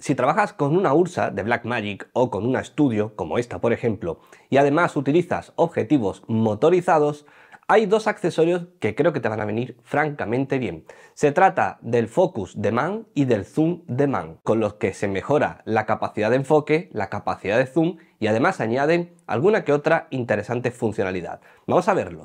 Si trabajas con una URSA de Blackmagic o con una estudio como esta por ejemplo, y además utilizas objetivos motorizados, hay dos accesorios que creo que te van a venir francamente bien. Se trata del focus de man y del zoom de man, con los que se mejora la capacidad de enfoque, la capacidad de zoom y además añaden alguna que otra interesante funcionalidad. Vamos a verlo.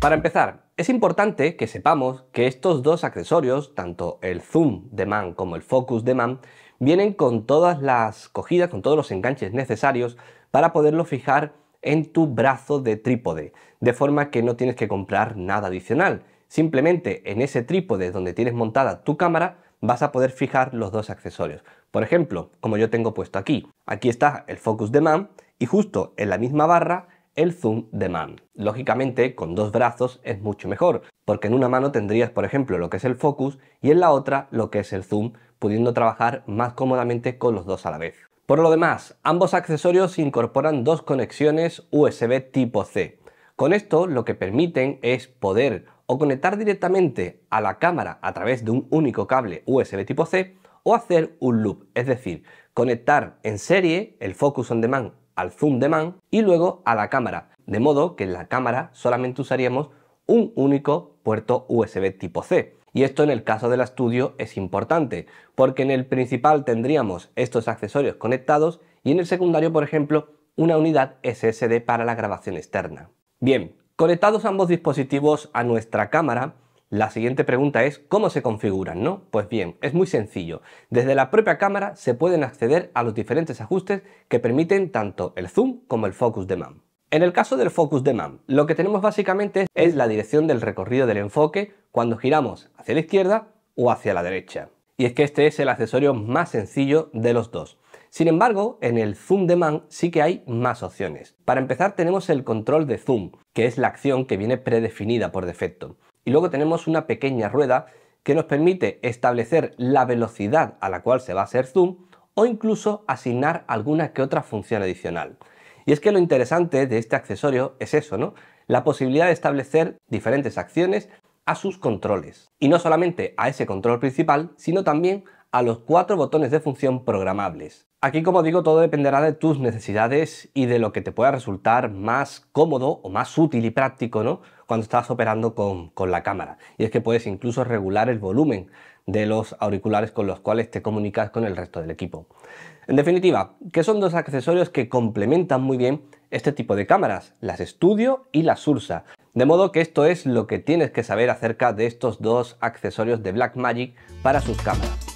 Para empezar, es importante que sepamos que estos dos accesorios, tanto el zoom de man como el focus de man, vienen con todas las cogidas, con todos los enganches necesarios para poderlo fijar en tu brazo de trípode, de forma que no tienes que comprar nada adicional. Simplemente en ese trípode donde tienes montada tu cámara vas a poder fijar los dos accesorios. Por ejemplo, como yo tengo puesto aquí, aquí está el focus de man y justo en la misma barra el zoom de man. Lógicamente, con dos brazos es mucho mejor, porque en una mano tendrías, por ejemplo, lo que es el focus y en la otra lo que es el zoom, pudiendo trabajar más cómodamente con los dos a la vez. Por lo demás, ambos accesorios incorporan dos conexiones USB tipo C. Con esto lo que permiten es poder o conectar directamente a la cámara a través de un único cable USB tipo C o hacer un loop, es decir, conectar en serie el Focus on Demand al zoom de man y luego a la cámara, de modo que en la cámara solamente usaríamos un único puerto USB tipo C. Y esto en el caso del estudio es importante, porque en el principal tendríamos estos accesorios conectados y en el secundario, por ejemplo, una unidad SSD para la grabación externa. Bien, conectados ambos dispositivos a nuestra cámara, la siguiente pregunta es ¿cómo se configuran? ¿No? Pues bien, es muy sencillo. Desde la propia cámara se pueden acceder a los diferentes ajustes que permiten tanto el zoom como el focus de MAM. En el caso del focus de MAM, lo que tenemos básicamente es la dirección del recorrido del enfoque cuando giramos hacia la izquierda o hacia la derecha. Y es que este es el accesorio más sencillo de los dos. Sin embargo, en el zoom de MAN sí que hay más opciones. Para empezar tenemos el control de zoom, que es la acción que viene predefinida por defecto. Y luego tenemos una pequeña rueda que nos permite establecer la velocidad a la cual se va a hacer zoom o incluso asignar alguna que otra función adicional. Y es que lo interesante de este accesorio es eso, ¿no? La posibilidad de establecer diferentes acciones a sus controles. Y no solamente a ese control principal, sino también a los cuatro botones de función programables. Aquí, como digo, todo dependerá de tus necesidades y de lo que te pueda resultar más cómodo o más útil y práctico, ¿no? Cuando estás operando con, con, la cámara. Y es que puedes incluso regular el volumen de los auriculares con los cuales te comunicas con el resto del equipo. En definitiva, que son dos accesorios que complementan muy bien este tipo de cámaras, las Studio y las sursa. De modo que esto es lo que tienes que saber acerca de estos dos accesorios de Blackmagic para sus cámaras.